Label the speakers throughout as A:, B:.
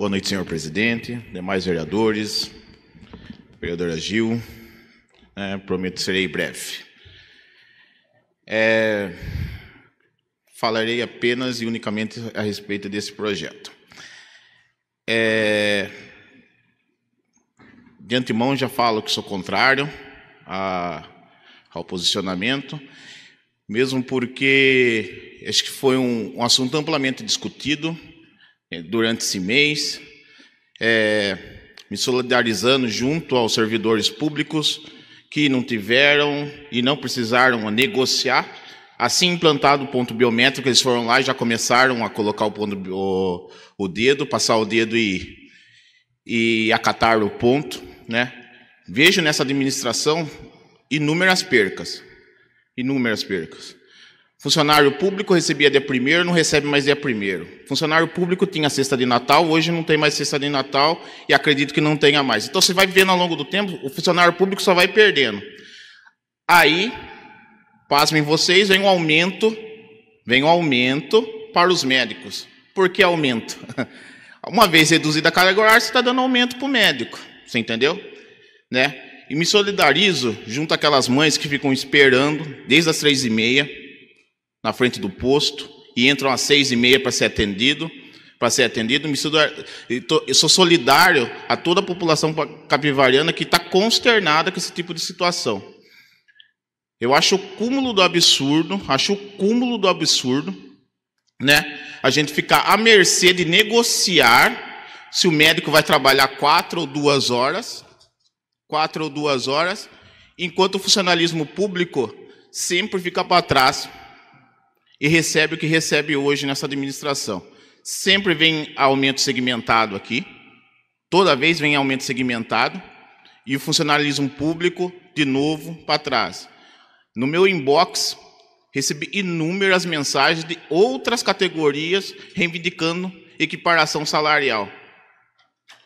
A: Boa noite, senhor presidente, demais vereadores, vereadora Gil. É, prometo serei breve. É, falarei apenas e unicamente a respeito desse projeto. É, de antemão já falo que sou contrário a, ao posicionamento, mesmo porque acho que foi um, um assunto amplamente discutido é, durante esse mês, é, me solidarizando junto aos servidores públicos que não tiveram e não precisaram negociar. Assim implantado o ponto biométrico, eles foram lá e já começaram a colocar o, ponto, o, o dedo, passar o dedo e, e acatar o ponto. Né? Vejo nessa administração inúmeras percas. Inúmeras percas. Funcionário público recebia dia primeiro, não recebe mais dia primeiro. Funcionário público tinha cesta de Natal, hoje não tem mais cesta de Natal e acredito que não tenha mais. Então você vai vendo ao longo do tempo, o funcionário público só vai perdendo. Aí, pasmem vocês, vem um aumento, vem um aumento para os médicos. Por que aumento? Uma vez reduzida a carga horária, você está dando aumento para o médico. Você entendeu? Né? E me solidarizo junto àquelas mães que ficam esperando desde as três e meia na frente do posto e entram às seis e meia para ser atendido, para ser atendido. Me eu sou solidário a toda a população capivariana que está consternada com esse tipo de situação. Eu acho o cúmulo do absurdo, acho o cúmulo do absurdo, né? A gente ficar à mercê de negociar se o médico vai trabalhar quatro ou duas horas, quatro ou duas horas, enquanto o funcionalismo público sempre fica para trás e recebe o que recebe hoje nessa administração. Sempre vem aumento segmentado aqui, toda vez vem aumento segmentado, e o funcionalismo público, de novo, para trás. No meu inbox, recebi inúmeras mensagens de outras categorias reivindicando equiparação salarial.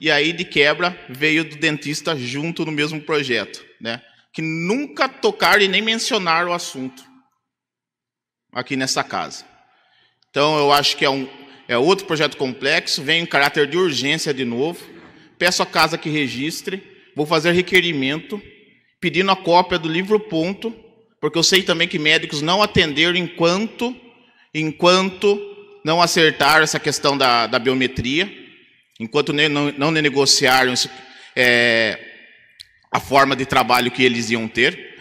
A: E aí, de quebra, veio do dentista junto no mesmo projeto, né? que nunca tocaram e nem mencionaram o assunto aqui nessa casa. Então, eu acho que é, um, é outro projeto complexo, vem em caráter de urgência de novo. Peço à casa que registre, vou fazer requerimento, pedindo a cópia do livro ponto, porque eu sei também que médicos não atenderam enquanto, enquanto não acertaram essa questão da, da biometria, enquanto não, não negociaram é, a forma de trabalho que eles iam ter.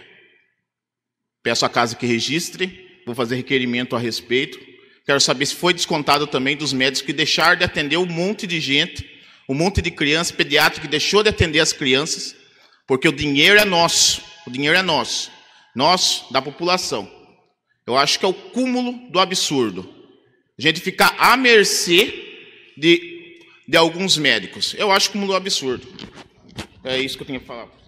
A: Peço à casa que registre vou fazer requerimento a respeito. Quero saber se foi descontado também dos médicos que deixaram de atender um monte de gente, um monte de criança, pediatra que deixou de atender as crianças, porque o dinheiro é nosso, o dinheiro é nosso, nosso da população. Eu acho que é o cúmulo do absurdo. A gente ficar à mercê de, de alguns médicos. Eu acho o cúmulo do absurdo. É isso que eu tinha que falar.